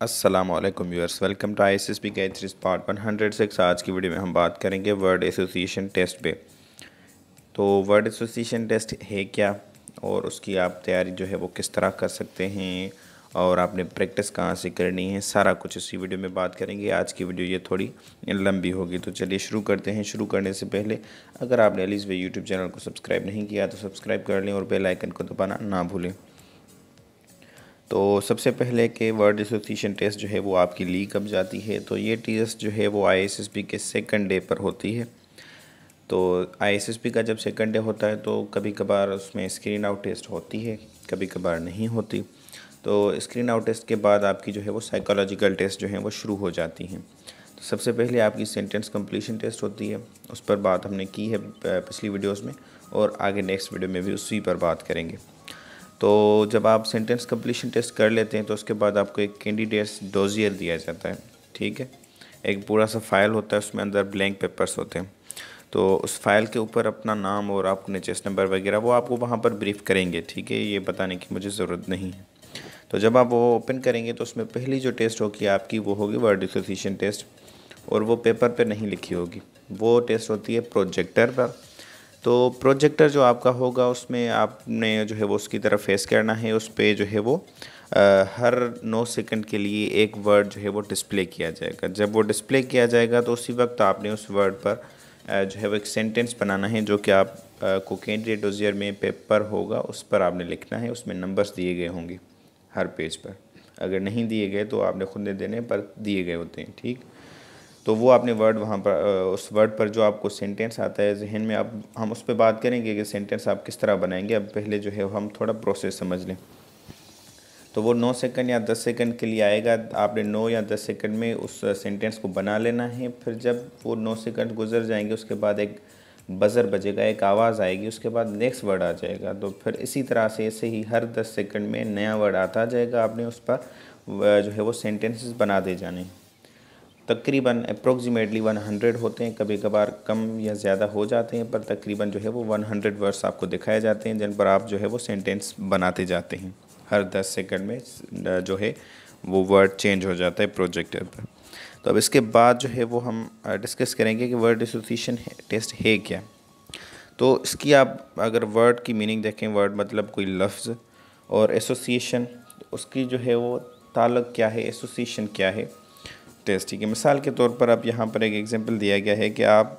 Aslam viewers welcome to I C S P के threes part one hundred six आज की video में हम बात करेंगे वर्ड एसोसिएशन टेस्ट पे तो वर्ड एसोसिएशन टेस्ट है क्या और उसकी आप तैयारी जो है वो किस तरह कर सकते हैं और आपने प्रैक्टिस कहाँ से करनी है सारा कुछ इसी वीडियो में बात करेंगे आज की वीडियो ये थोड़ी लंबी होगी तो चलिए शुरू करते हैं शुरू करने से पहले अगर आपने अलीज़ वे यूट्यूब चैनल को सब्सक्राइब नहीं किया तो सब्सक्राइब कर लें और बेल आइकन को दबाना ना भूलें तो सबसे पहले के वर्ड एसोसिएशन टेस्ट जो है वो आपकी ली कब जाती है तो ये टेस्ट जो है वो आई के सेकंड डे पर होती है तो आई का जब सेकंड डे होता है तो कभी कभार उसमें स्क्रीन आउट टेस्ट होती है कभी कभार नहीं होती तो स्क्रीन आउट टेस्ट के बाद आपकी जो है वो साइकोलॉजिकल टेस्ट जो है वो शुरू हो जाती हैं तो सबसे पहले आपकी सेंटेंस कम्प्लीशन टेस्ट होती है उस पर बात हमने की है पिछली वीडियोज़ में और आगे नेक्स्ट वीडियो में भी उसी पर बात करेंगे तो जब आप सेंटेंस कंप्लीशन टेस्ट कर लेते हैं तो उसके बाद आपको एक कैंडिडेट्स डोजियर दिया जाता है ठीक है एक पूरा सा फाइल होता है उसमें अंदर ब्लैंक पेपर्स होते हैं तो उस फाइल के ऊपर अपना नाम और आपको नेचेस नंबर वगैरह वो आपको वहाँ पर ब्रीफ करेंगे ठीक है ये बताने की मुझे ज़रूरत नहीं है तो जब आप वो ओपन करेंगे तो उसमें पहली जो टेस्ट होगी आपकी वो होगी वर्ड एसोसिएशन टेस्ट और वो पेपर पे नहीं लिखी होगी वो टेस्ट होती है प्रोजेक्टर पर तो प्रोजेक्टर जो आपका होगा उसमें आपने जो है वो उसकी तरफ फेस करना है उस पर जो है वो आ, हर नौ सेकंड के लिए एक वर्ड जो है वो डिस्प्ले किया जाएगा जब वो डिस्प्ले किया जाएगा तो उसी वक्त आपने उस वर्ड पर जो है वो एक सेंटेंस बनाना है जो कि आप को कैंडिडेट ओजियर में पेपर होगा उस पर आपने लिखना है उसमें नंबर्स दिए गए होंगे हर पेज पर अगर नहीं दिए गए तो आपने खुद ने देने पर दिए गए होते हैं ठीक तो वो आपने वर्ड वहाँ पर उस वर्ड पर जो आपको सेंटेंस आता है जहन में आप हम उस पर बात करेंगे कि सेंटेंस आप किस तरह बनाएंगे अब पहले जो है हम थोड़ा प्रोसेस समझ लें तो वो नौ सेकंड या दस सेकंड के लिए आएगा आपने नौ या दस सेकंड में उस सेंटेंस को बना लेना है फिर जब वो नौ सेकंड गुजर जाएंगे उसके बाद एक बज़र बजेगा एक आवाज़ आएगी उसके बाद नेक्स्ट वर्ड आ जाएगा तो फिर इसी तरह से ऐसे ही हर दस सेकंड में नया वर्ड आता जाएगा आपने उस पर जो है वो सेंटेंसेस बना दे जाने तकरीबन अप्रोक्सीमेटली 100 होते हैं कभी कभार कम या ज़्यादा हो जाते हैं पर तकरीबन जो है वो 100 वर्ड्स आपको दिखाए जाते हैं जिन पर आप जो है वो सेंटेंस बनाते जाते हैं हर 10 सेकंड में जो है वो वर्ड चेंज हो जाता है प्रोजेक्टर पर तो अब इसके बाद जो है वो हम डिस्कस करेंगे कि वर्ड एसोसिएशन टेस्ट है क्या तो इसकी आप अगर वर्ड की मीनिंग देखें वर्ड मतलब कोई लफ्ज़ और एसोसिएशन तो उसकी जो है वो ताल्लुक़ क्या है एसोसिएशन क्या है टेस्ट ठीक है मिसाल के तौर पर आप यहाँ पर एक एग्जांपल दिया गया है कि आप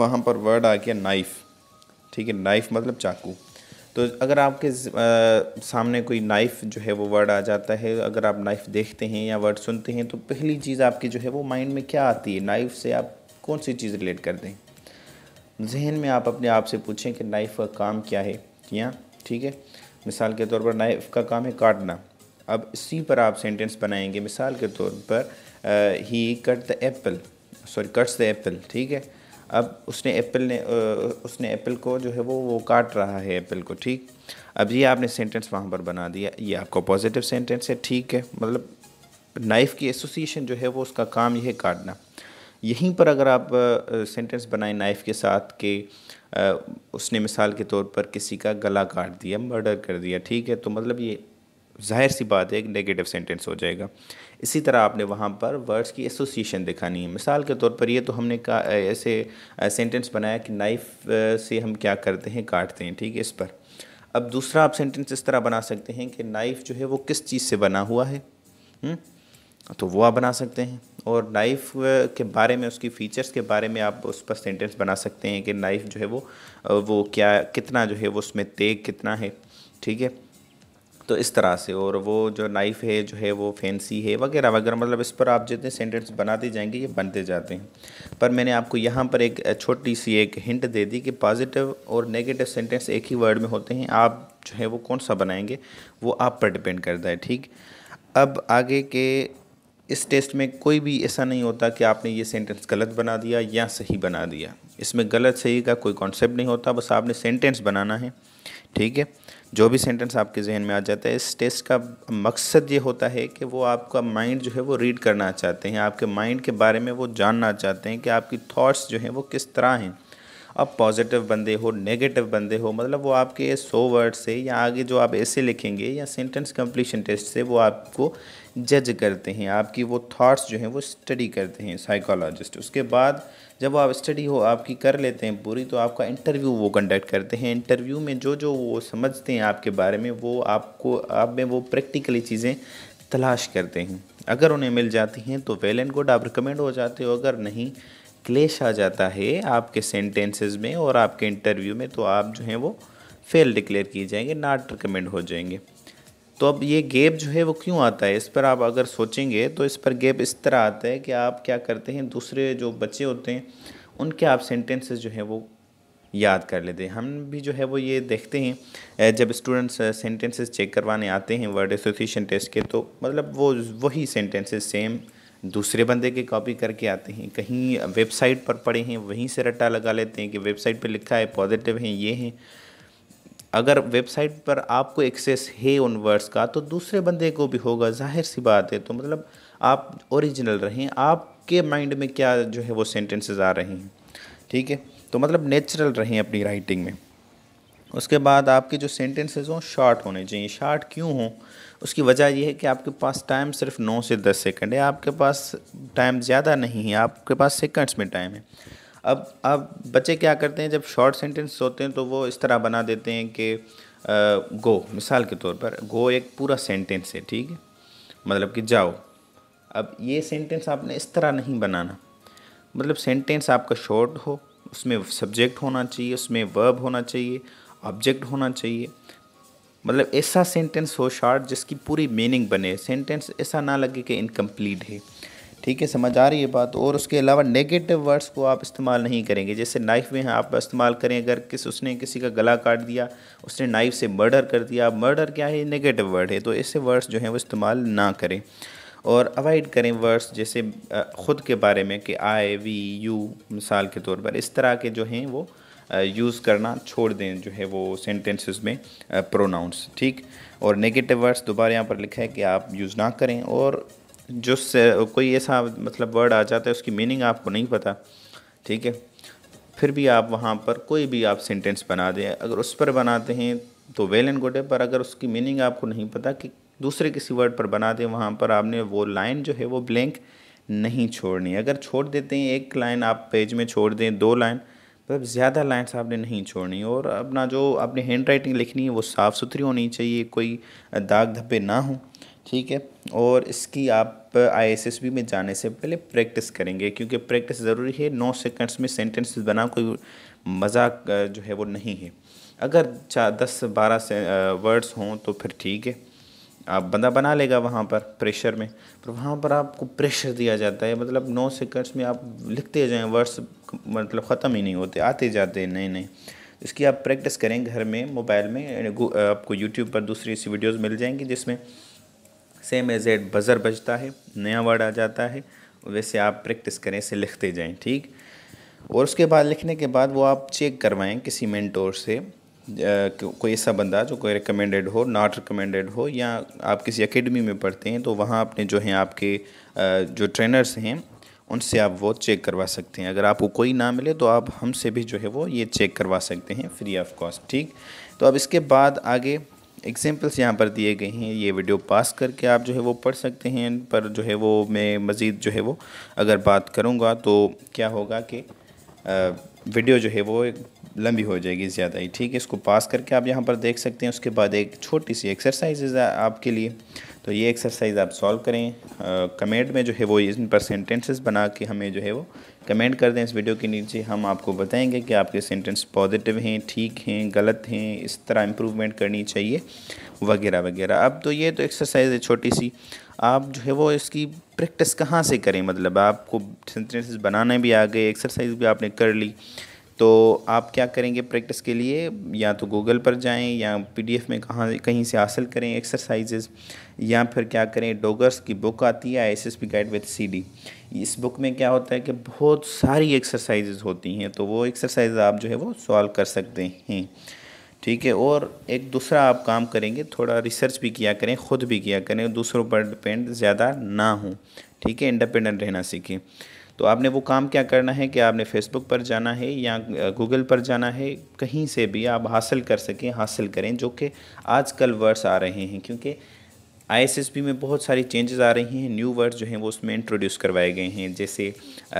वहाँ पर वर्ड आ गया नाइफ़ ठीक है नाइफ़ मतलब चाकू तो अगर आपके आ, सामने कोई नाइफ़ जो है वो वर्ड आ जाता है अगर आप नाइफ़ देखते हैं या वर्ड सुनते हैं तो पहली चीज़ आपकी जो है वो माइंड में क्या आती है नाइफ़ से आप कौन सी चीज़ रिलेट कर दें जहन में आप अपने आप से पूछें कि नाइफ़ का काम क्या है या ठीक है मिसाल के तौर पर नाइफ़ का काम है काटना अब इसी पर आप सेंटेंस बनाएंगे मिसाल के तौर पर ही cut the apple sorry cuts the apple ठीक है अब उसने एप्पल ने उसने एप्पल को जो है वो वो काट रहा है एप्पल को ठीक अब ये आपने सेंटेंस वहाँ पर बना दिया ये आपका पॉजिटिव सेंटेंस है ठीक है मतलब नाइफ़ की एसोसिएशन जो है वो उसका काम यह काटना यहीं पर अगर आप सेंटेंस बनाए नाइफ़ के साथ के आ, उसने मिसाल के तौर पर किसी का गला काट दिया मर्डर कर दिया ठीक है तो मतलब ये जाहिर सी बात है एक नेगेटिव सेंटेंस हो जाएगा इसी तरह आपने वहाँ पर वर्ड्स की एसोसिएशन दिखानी है मिसाल के तौर पर ये तो हमने का ऐसे सेंटेंस बनाया कि नाइफ़ से हम क्या करते हैं काटते हैं ठीक है इस पर अब दूसरा आप सेंटेंस इस तरह बना सकते हैं कि नाइफ़ जो है वो किस चीज़ से बना हुआ है हुँ? हम्म? तो वो आप बना सकते हैं और नाइफ़ के बारे में उसकी फ़ीचर्स के बारे में आप उस पर सेंटेंस बना सकते हैं कि नाइफ़ जो है वो वो क्या कितना जो है वो उसमें तेग कितना है ठीक है तो इस तरह से और वो जो नाइफ़ है जो है वो फैंसी है वगैरह वगैरह मतलब इस पर आप जितने सेंटेंस बनाते जाएंगे ये बनते जाते हैं पर मैंने आपको यहाँ पर एक छोटी सी एक हिंट दे दी कि पॉजिटिव और नेगेटिव सेंटेंस एक ही वर्ड में होते हैं आप जो है वो कौन सा बनाएंगे वो आप पर डिपेंड करता है ठीक अब आगे के इस टेस्ट में कोई भी ऐसा नहीं होता कि आपने ये सेंटेंस गलत बना दिया या सही बना दिया इसमें गलत सही का कोई कॉन्सेप्ट नहीं होता बस आपने सेंटेंस बनाना है ठीक है जो भी सेंटेंस आपके जहन में आ जाता है इस टेस्ट का मकसद ये होता है कि वो आपका माइंड जो है वो रीड करना चाहते हैं आपके माइंड के बारे में वो जानना चाहते हैं कि आपकी थाट्स जो हैं वो किस तरह हैं आप पॉजिटिव बंदे हो नेगेटिव बंदे हो मतलब वो आपके सो वर्ड से या आगे जो आप ऐसे लिखेंगे या सेंटेंस कंप्लीशन टेस्ट से वो आपको जज करते हैं आपकी वो थॉट्स जो हैं वो स्टडी करते हैं साइकोलॉजिस्ट उसके बाद जब आप स्टडी हो आपकी कर लेते हैं पूरी तो आपका इंटरव्यू वो कंडक्ट करते हैं इंटरव्यू में जो जो वो समझते हैं आपके बारे में वो आपको आप में वो प्रैक्टिकली चीज़ें तलाश करते हैं अगर उन्हें मिल जाती हैं तो वेल एंड गुड आप रिकमेंड हो जाते हो अगर नहीं क्लेश आ जाता है आपके सेंटेंसेस में और आपके इंटरव्यू में तो आप जो हैं वो फेल डिक्लेयर किए जाएंगे नॉट रिकमेंड हो जाएंगे तो अब ये गैप जो है वो क्यों आता है इस पर आप अगर सोचेंगे तो इस पर गैप इस तरह आता है कि आप क्या करते हैं दूसरे जो बच्चे होते हैं उनके आप सेंटेंसेस जो हैं वो याद कर लेते हैं हम भी जो है वो ये देखते हैं जब स्टूडेंट्स सेंटेंसेस चेक करवाने आते हैं वर्ड एसोसिएशन टेस्ट के तो मतलब वो वही सेंटेंसेस सेम दूसरे बंदे के कॉपी करके आते हैं कहीं वेबसाइट पर पड़े हैं वहीं से रट्टा लगा लेते हैं कि वेबसाइट पर लिखा है पॉजिटिव हैं ये हैं अगर वेबसाइट पर आपको एक्सेस है उन वर्ड्स का तो दूसरे बंदे को भी होगा जाहिर सी बात है तो मतलब आप ओरिजिनल रहें आपके माइंड में क्या जो है वो सेंटेंसेस आ रहे हैं ठीक है तो मतलब नेचुरल रहें अपनी राइटिंग में उसके बाद आपके जो सेंटेंसेज हों शॉर्ट होने चाहिए शॉर्ट क्यों हों उसकी वजह यह है कि आपके पास टाइम सिर्फ नौ से दस सेकंड है आपके पास टाइम ज़्यादा नहीं है आपके पास सेकंड्स में टाइम है अब आप बच्चे क्या करते हैं जब शॉर्ट सेंटेंस होते हैं तो वो इस तरह बना देते हैं कि गो मिसाल के तौर पर गो एक पूरा सेंटेंस है ठीक है मतलब कि जाओ अब ये सेंटेंस आपने इस तरह नहीं बनाना मतलब सेंटेंस आपका शॉर्ट हो उसमें सब्जेक्ट होना चाहिए उसमें वर्ब होना चाहिए ऑब्जेक्ट होना चाहिए मतलब ऐसा सेंटेंस हो शार्ट जिसकी पूरी मीनिंग बने सेंटेंस ऐसा ना लगे कि इनकम्प्लीट है ठीक है समझ आ रही है बात और उसके अलावा नेगेटिव वर्ड्स को आप इस्तेमाल नहीं करेंगे जैसे नाइफ में आप इस्तेमाल करें अगर किस उसने किसी का गला काट दिया उसने नाइफ से मर्डर कर दिया मर्डर क्या है नेगेटिव वर्ड है तो ऐसे वर्ड्स जो हैं वो इस्तेमाल ना करें और अवॉइड करें वर्ड्स जैसे ख़ुद के बारे में कि आई वी यू मिसाल के तौर पर इस तरह के जो हैं वो यूज़ करना छोड़ दें जो है वो सेंटेंसेस में प्रोनाउंस ठीक और नेगेटिव वर्ड्स दोबारा यहाँ पर लिखा है कि आप यूज़ ना करें और जो कोई ऐसा मतलब वर्ड आ जाता है उसकी मीनिंग आपको नहीं पता ठीक है फिर भी आप वहाँ पर कोई भी आप सेंटेंस बना दें अगर उस पर बनाते हैं तो वेल एंड गुड है पर अगर उसकी मीनिंग आपको नहीं पता कि दूसरे किसी वर्ड पर बना दें वहाँ पर आपने वो लाइन जो है वो ब्लैंक नहीं छोड़नी अगर छोड़ देते हैं एक लाइन आप पेज में छोड़ दें दो लाइन मतलब ज़्यादा लाइन्स आपने नहीं छोड़नी और अपना जो आपने हैंड राइटिंग लिखनी है वो साफ़ सुथरी होनी चाहिए कोई दाग धब्बे ना हो ठीक है और इसकी आप आईएसएसबी में जाने से पहले प्रैक्टिस करेंगे क्योंकि प्रैक्टिस ज़रूरी है नौ सेकंड्स में सेंटेंसेस बना कोई मजाक जो है वो नहीं है अगर चार दस बारह से वर्ड्स हों तो फिर ठीक है आप बंदा बना लेगा वहाँ पर प्रेशर में पर वहाँ पर आपको प्रेशर दिया जाता है मतलब नौ सेकंड्स में आप लिखते जाएँ वर्ड्स मतलब ख़त्म ही नहीं होते आते जाते नए नए इसकी आप प्रैक्टिस करें घर में मोबाइल में आपको यूट्यूब पर दूसरी ऐसी वीडियोज़ मिल जाएंगी जिसमें सेम एज एड बज़र बजता है नया वर्ड आ जाता है वैसे आप प्रैक्टिस करें इसे लिखते जाएँ ठीक और उसके बाद लिखने के बाद वो आप चेक करवाएं किसी मेंटोर से कोई ऐसा बंदा जो कोई रिकमेंडेड हो नॉट रिकमेंडेड हो या आप किसी एकेडमी में पढ़ते हैं तो वहाँ अपने जो हैं आपके जो ट्रेनर्स हैं उनसे आप वो चेक करवा सकते हैं अगर आपको कोई ना मिले तो आप हमसे भी जो है वो ये चेक करवा सकते हैं फ्री ऑफ कॉस्ट ठीक तो अब इसके बाद आगे एग्जाम्पल्स यहाँ पर दिए गए हैं ये वीडियो पास करके आप जो है वो पढ़ सकते हैं पर जो है वो मैं मज़ीद जो है वो अगर बात करूँगा तो क्या होगा कि वीडियो जो है वो लंबी हो जाएगी ज़्यादा ही ठीक है इसको पास करके आप यहाँ पर देख सकते हैं उसके बाद एक छोटी सी एक्सरसाइज है आपके लिए तो ये एक्सरसाइज आप सॉल्व करें कमेंट में जो है वो इन पर सेंटेंसेस बना के हमें जो है वो कमेंट कर दें इस वीडियो के नीचे हम आपको बताएंगे कि आपके सेंटेंस पॉजिटिव हैं ठीक हैं गलत हैं इस तरह इम्प्रूवमेंट करनी चाहिए वगैरह वगैरह अब तो ये तो एक्सरसाइज है छोटी सी आप जो है वो इसकी प्रैक्टिस कहाँ से करें मतलब आपको सेंटेंसेस बनाने भी आ गए एक्सरसाइज भी आपने कर ली तो आप क्या करेंगे प्रैक्टिस के लिए या तो गूगल पर जाएं या पीडीएफ में कहाँ कहीं से हासिल करें एक्सरसाइजेज या फिर क्या करें डोगर्स की बुक आती है S S P guide with C D इस बुक में क्या होता है कि बहुत सारी एक्सरसाइजेज होती हैं तो वो एक्सरसाइज आप जो है वो सॉल्व कर सकते हैं ठीक है और एक दूसरा आप काम करेंगे थोड़ा रिसर्च भी किया करें ख़ुद भी किया करें दूसरों पर डिपेंड ज़्यादा ना हो ठीक है इंडिपेंडेंट रहना सीखें तो आपने वो काम क्या करना है कि आपने फेसबुक पर जाना है या गूगल पर जाना है कहीं से भी आप हासिल कर सकें हासिल करें जो कि आजकल वर्ड्स आ रहे हैं क्योंकि आई में बहुत सारी चेंजेस आ रही हैं न्यू वर्ड्स जो हैं वो उसमें इंट्रोड्यूस करवाए गए हैं जैसे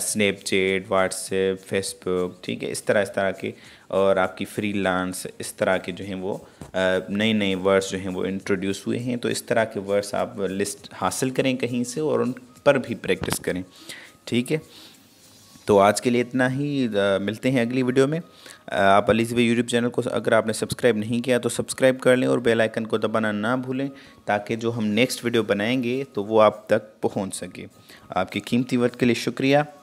स्नैपचैट व्हाट्सएप फेसबुक ठीक है इस तरह इस तरह के और आपकी फ्रीलांस इस तरह के जो हैं वो नए नए वर्ड्स जो हैं वो इंट्रोड्यूस हुए हैं तो इस तरह के वर्ड्स आप लिस्ट हासिल करें कहीं से और उन पर भी प्रैक्टिस करें ठीक है तो आज के लिए इतना ही मिलते हैं अगली वीडियो में आप अली सिबे यूट्यूब चैनल को अगर आपने सब्सक्राइब नहीं किया तो सब्सक्राइब कर लें और बेल आइकन को दबाना ना भूलें ताकि जो हम नेक्स्ट वीडियो बनाएंगे तो वो आप तक पहुंच सके आपके कीमती वक्त के लिए शुक्रिया